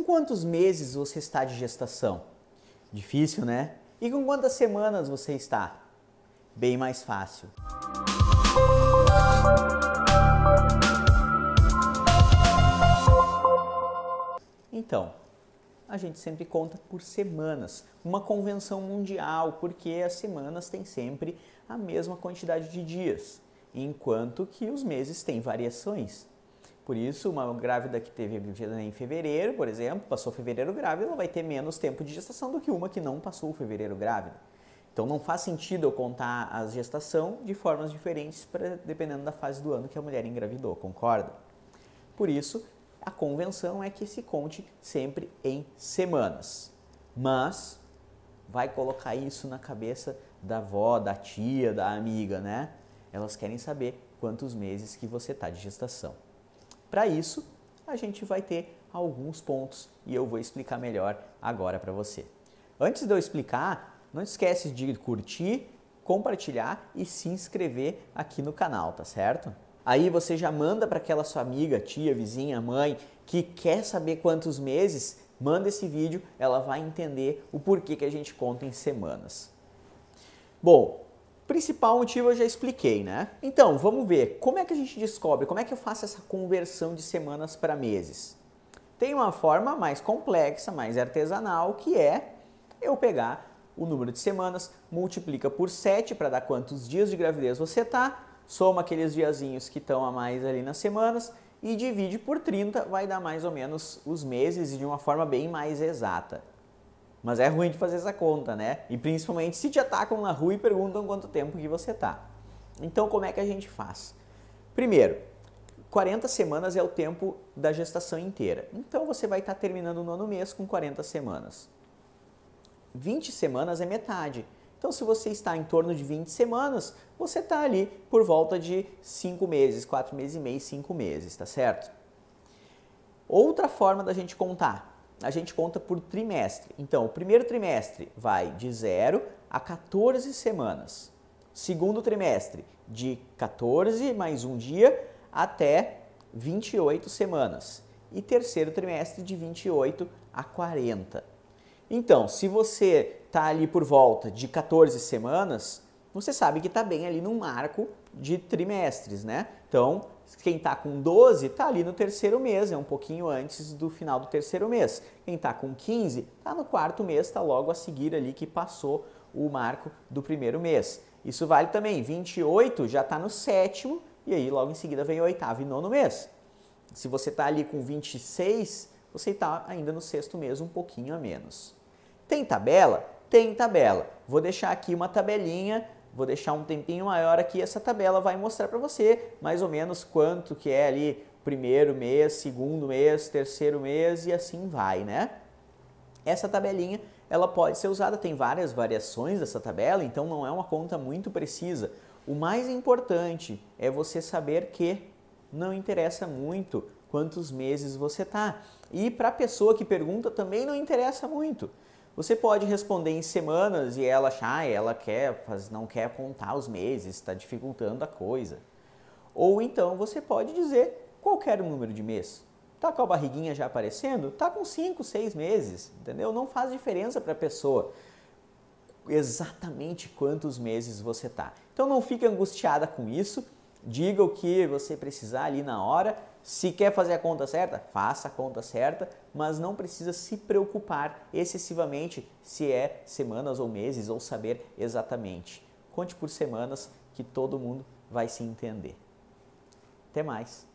com quantos meses você está de gestação? Difícil, né? E com quantas semanas você está? Bem mais fácil. Então, a gente sempre conta por semanas, uma convenção mundial, porque as semanas têm sempre a mesma quantidade de dias, enquanto que os meses têm variações. Por isso, uma grávida que teve em fevereiro, por exemplo, passou fevereiro grávida, ela vai ter menos tempo de gestação do que uma que não passou o fevereiro grávida. Então não faz sentido eu contar a gestação de formas diferentes pra, dependendo da fase do ano que a mulher engravidou, concorda? Por isso, a convenção é que se conte sempre em semanas. Mas vai colocar isso na cabeça da avó, da tia, da amiga, né? Elas querem saber quantos meses que você está de gestação. Para isso, a gente vai ter alguns pontos e eu vou explicar melhor agora para você. Antes de eu explicar, não esquece de curtir, compartilhar e se inscrever aqui no canal, tá certo? Aí você já manda para aquela sua amiga, tia, vizinha, mãe que quer saber quantos meses, manda esse vídeo, ela vai entender o porquê que a gente conta em semanas. Bom, principal motivo eu já expliquei, né? Então, vamos ver como é que a gente descobre, como é que eu faço essa conversão de semanas para meses. Tem uma forma mais complexa, mais artesanal, que é eu pegar o número de semanas, multiplica por 7 para dar quantos dias de gravidez você tá, soma aqueles diazinhos que estão a mais ali nas semanas e divide por 30, vai dar mais ou menos os meses e de uma forma bem mais exata. Mas é ruim de fazer essa conta, né? E principalmente se te atacam na rua e perguntam quanto tempo que você tá. Então, como é que a gente faz? Primeiro, 40 semanas é o tempo da gestação inteira. Então, você vai estar tá terminando o nono mês com 40 semanas. 20 semanas é metade. Então, se você está em torno de 20 semanas, você está ali por volta de 5 meses, 4 meses e meio, 5 meses, tá certo? Outra forma da gente contar, a gente conta por trimestre. Então, o primeiro trimestre vai de 0 a 14 semanas. Segundo trimestre, de 14 mais um dia até 28 semanas. E terceiro trimestre, de 28 a 40. Então, se você está ali por volta de 14 semanas, você sabe que está bem ali no marco de trimestres, né? Então, quem está com 12 está ali no terceiro mês, é um pouquinho antes do final do terceiro mês. Quem está com 15 está no quarto mês, está logo a seguir ali que passou o marco do primeiro mês. Isso vale também, 28 já está no sétimo e aí logo em seguida vem o oitavo e nono mês. Se você está ali com 26, você está ainda no sexto mês, um pouquinho a menos. Tem tabela? Tem tabela. Vou deixar aqui uma tabelinha Vou deixar um tempinho maior aqui, essa tabela vai mostrar para você mais ou menos quanto que é ali primeiro mês, segundo mês, terceiro mês e assim vai, né? Essa tabelinha, ela pode ser usada, tem várias variações dessa tabela, então não é uma conta muito precisa. O mais importante é você saber que não interessa muito quantos meses você tá. E para a pessoa que pergunta também não interessa muito. Você pode responder em semanas e ela achar, ah, ela quer, não quer contar os meses, está dificultando a coisa. Ou então você pode dizer qualquer número de mês. Tá com a barriguinha já aparecendo? Tá com 5, 6 meses, entendeu? Não faz diferença para a pessoa exatamente quantos meses você tá. Então não fique angustiada com isso. Diga o que você precisar ali na hora se quer fazer a conta certa, faça a conta certa, mas não precisa se preocupar excessivamente se é semanas ou meses ou saber exatamente. Conte por semanas que todo mundo vai se entender. Até mais!